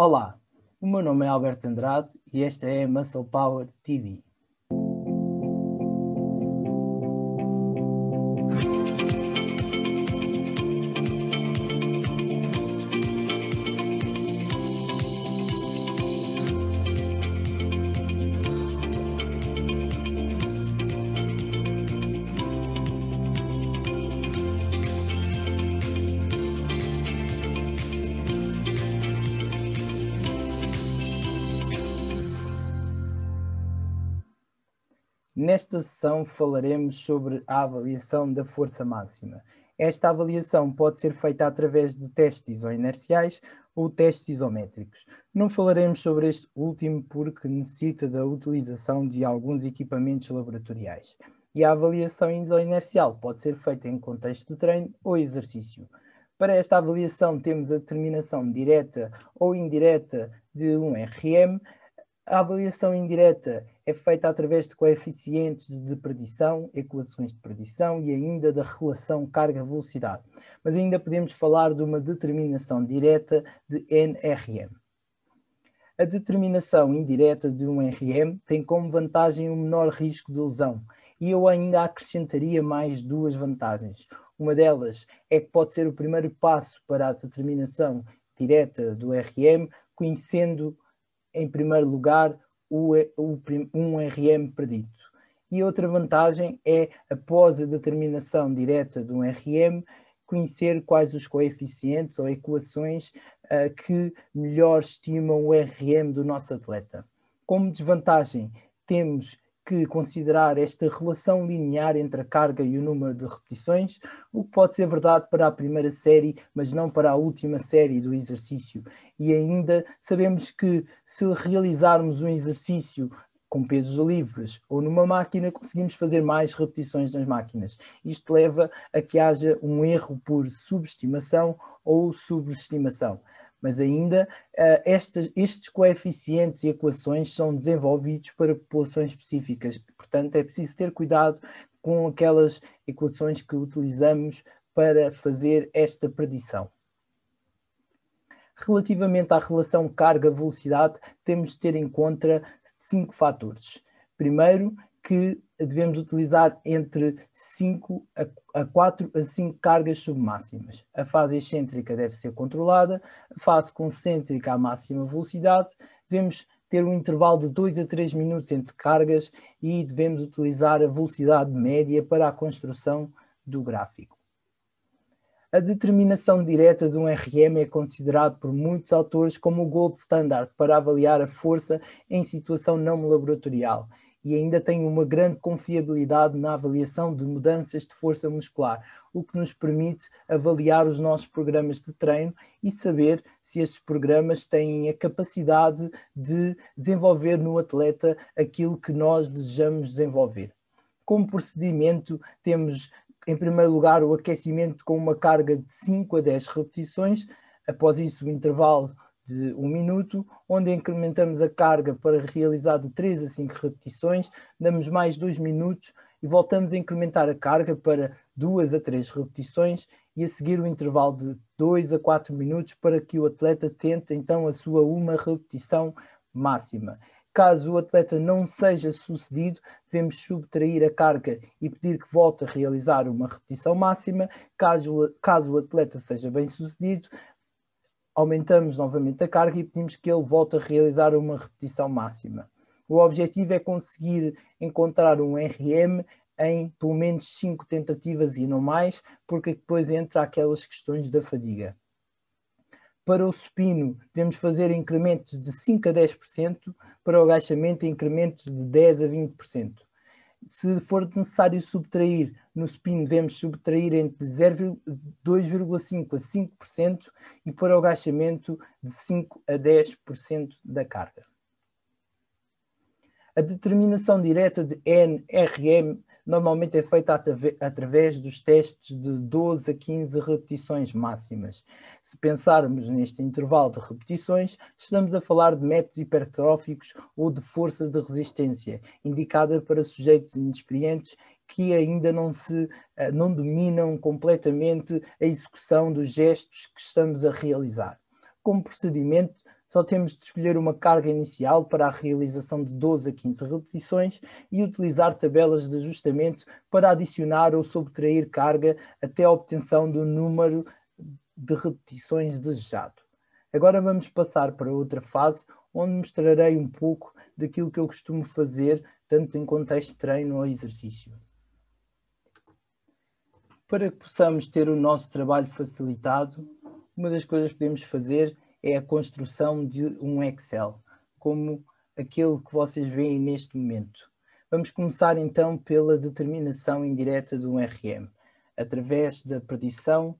Olá, o meu nome é Alberto Andrade e esta é a Muscle Power TV. Nesta sessão falaremos sobre a avaliação da força máxima. Esta avaliação pode ser feita através de testes isoinerciais ou testes isométricos. Não falaremos sobre este último porque necessita da utilização de alguns equipamentos laboratoriais. E a avaliação isoinercial pode ser feita em contexto de treino ou exercício. Para esta avaliação temos a determinação direta ou indireta de um RM a avaliação indireta é feita através de coeficientes de predição, equações de predição e ainda da relação carga-velocidade. Mas ainda podemos falar de uma determinação direta de NRM. A determinação indireta de um RM tem como vantagem o um menor risco de lesão, e eu ainda acrescentaria mais duas vantagens. Uma delas é que pode ser o primeiro passo para a determinação direta do RM, conhecendo em primeiro lugar o, o, um RM perdido. E outra vantagem é, após a determinação direta de um RM, conhecer quais os coeficientes ou equações uh, que melhor estimam o RM do nosso atleta. Como desvantagem, temos que considerar esta relação linear entre a carga e o número de repetições, o que pode ser verdade para a primeira série, mas não para a última série do exercício. E ainda sabemos que se realizarmos um exercício com pesos livres ou numa máquina, conseguimos fazer mais repetições nas máquinas. Isto leva a que haja um erro por subestimação ou subestimação mas ainda uh, estes coeficientes e equações são desenvolvidos para populações específicas. Portanto, é preciso ter cuidado com aquelas equações que utilizamos para fazer esta predição. Relativamente à relação carga-velocidade, temos de ter em conta cinco fatores. Primeiro, que devemos utilizar entre 5 a 4 a 5 cargas submáximas. A fase excêntrica deve ser controlada, a fase concêntrica à máxima velocidade, devemos ter um intervalo de 2 a 3 minutos entre cargas e devemos utilizar a velocidade média para a construção do gráfico. A determinação direta de um RM é considerado por muitos autores como o gold standard para avaliar a força em situação não laboratorial e ainda tem uma grande confiabilidade na avaliação de mudanças de força muscular, o que nos permite avaliar os nossos programas de treino e saber se esses programas têm a capacidade de desenvolver no atleta aquilo que nós desejamos desenvolver. Como procedimento, temos em primeiro lugar o aquecimento com uma carga de 5 a 10 repetições, após isso o intervalo de um minuto, onde incrementamos a carga para realizar de 3 a 5 repetições, damos mais 2 minutos e voltamos a incrementar a carga para 2 a 3 repetições e a seguir o intervalo de 2 a 4 minutos para que o atleta tente então a sua uma repetição máxima. Caso o atleta não seja sucedido, devemos subtrair a carga e pedir que volte a realizar uma repetição máxima. Caso, caso o atleta seja bem sucedido, aumentamos novamente a carga e pedimos que ele volte a realizar uma repetição máxima. O objetivo é conseguir encontrar um RM em pelo menos 5 tentativas e não mais, porque depois entra aquelas questões da fadiga. Para o supino, podemos fazer incrementos de 5 a 10%, para o agachamento, incrementos de 10 a 20%. Se for necessário subtrair no spin, devemos subtrair entre 2,5% a 5% e para o agachamento de 5% a 10% da carga. A determinação direta de NRM normalmente é feita através dos testes de 12 a 15 repetições máximas. Se pensarmos neste intervalo de repetições, estamos a falar de métodos hipertróficos ou de força de resistência, indicada para sujeitos inexperientes que ainda não se eh, não dominam completamente a execução dos gestos que estamos a realizar. Como procedimento, só temos de escolher uma carga inicial para a realização de 12 a 15 repetições e utilizar tabelas de ajustamento para adicionar ou subtrair carga até a obtenção do número de repetições desejado. Agora vamos passar para outra fase, onde mostrarei um pouco daquilo que eu costumo fazer, tanto em contexto de treino ou exercício. Para que possamos ter o nosso trabalho facilitado, uma das coisas que podemos fazer é a construção de um Excel, como aquele que vocês veem neste momento. Vamos começar então pela determinação indireta de um RM, através da predição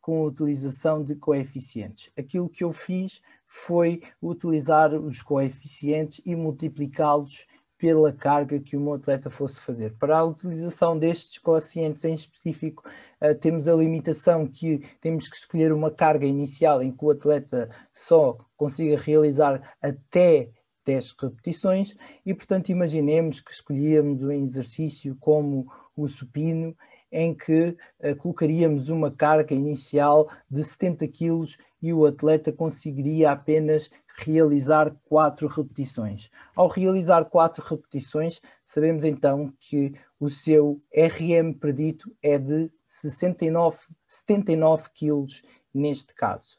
com a utilização de coeficientes. Aquilo que eu fiz foi utilizar os coeficientes e multiplicá-los pela carga que o meu atleta fosse fazer. Para a utilização destes quocientes em específico, uh, temos a limitação que temos que escolher uma carga inicial em que o atleta só consiga realizar até 10 repetições e, portanto, imaginemos que escolhíamos um exercício como o supino em que uh, colocaríamos uma carga inicial de 70 kg e o atleta conseguiria apenas realizar quatro repetições. Ao realizar quatro repetições, sabemos então que o seu RM predito é de 69, 79 kg neste caso.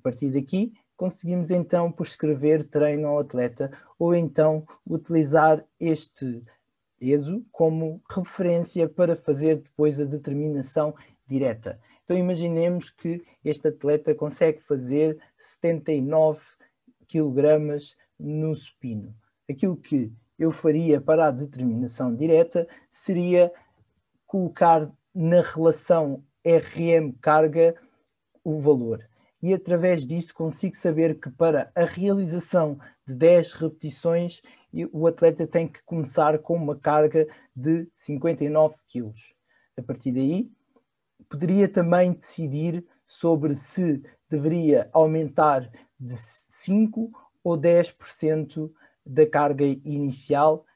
A partir daqui, conseguimos então prescrever treino ao atleta ou então utilizar este ESO como referência para fazer depois a determinação direta. Então imaginemos que este atleta consegue fazer 79 kg no supino. Aquilo que eu faria para a determinação direta seria colocar na relação RM carga o valor. E através disso consigo saber que para a realização de 10 repetições e o atleta tem que começar com uma carga de 59 quilos. A partir daí, poderia também decidir sobre se deveria aumentar de 5 ou 10% da carga inicial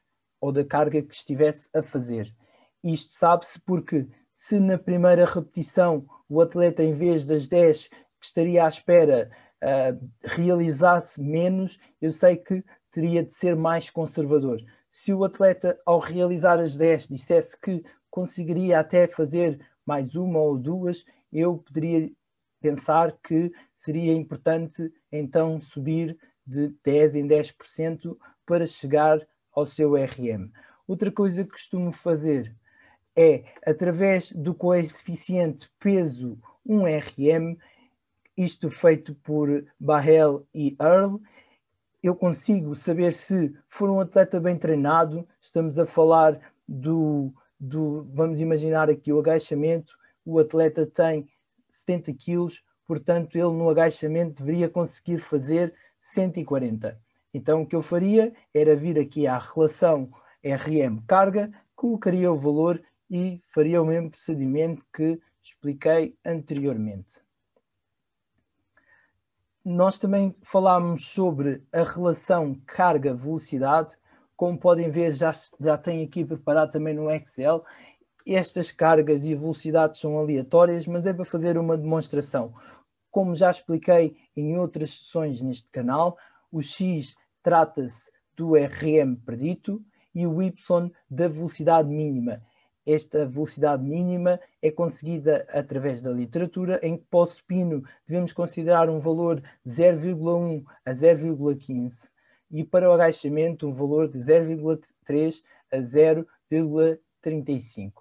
ou da carga que estivesse a fazer. Isto sabe-se porque, se na primeira repetição o atleta, em vez das 10 que estaria à espera, uh, realizasse menos, eu sei que teria de ser mais conservador. Se o atleta, ao realizar as 10, dissesse que conseguiria até fazer mais uma ou duas, eu poderia pensar que seria importante então subir de 10 em 10% para chegar ao seu RM. Outra coisa que costumo fazer é, através do coeficiente peso 1RM, isto feito por Barrel e Earl, eu consigo saber se for um atleta bem treinado, estamos a falar do, do vamos imaginar aqui o agachamento, o atleta tem 70 quilos, portanto ele no agachamento deveria conseguir fazer 140. Então o que eu faria era vir aqui à relação RM carga, colocaria o valor e faria o mesmo procedimento que expliquei anteriormente nós também falámos sobre a relação carga-velocidade. Como podem ver, já, já tem aqui preparado também no Excel. Estas cargas e velocidades são aleatórias, mas é para fazer uma demonstração. Como já expliquei em outras sessões neste canal, o x trata-se do RM predito e o y da velocidade mínima. Esta velocidade mínima é conseguida através da literatura, em que para o supino devemos considerar um valor de 0,1 a 0,15 e para o agachamento um valor de 0,3 a 0,35.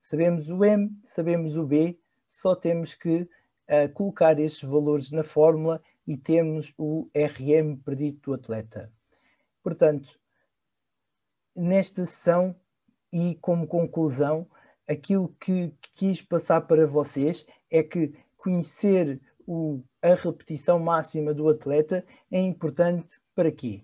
Sabemos o M, sabemos o B, só temos que uh, colocar estes valores na fórmula e temos o RM perdido do atleta. Portanto, nesta sessão e, como conclusão, aquilo que quis passar para vocês é que conhecer o, a repetição máxima do atleta é importante para quê?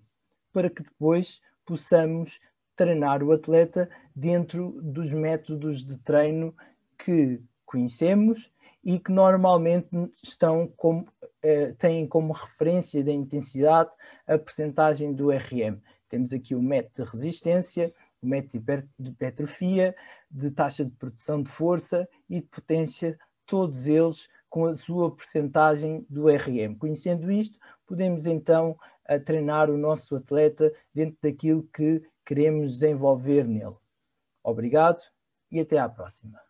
Para que depois possamos treinar o atleta dentro dos métodos de treino que conhecemos e que normalmente estão como, eh, têm como referência da intensidade a percentagem do RM. Temos aqui o método de resistência, de hipertrofia, de taxa de produção de força e de potência, todos eles com a sua percentagem do RM. Conhecendo isto, podemos então ah, treinar o nosso atleta dentro daquilo que queremos desenvolver nele. Obrigado e até à próxima.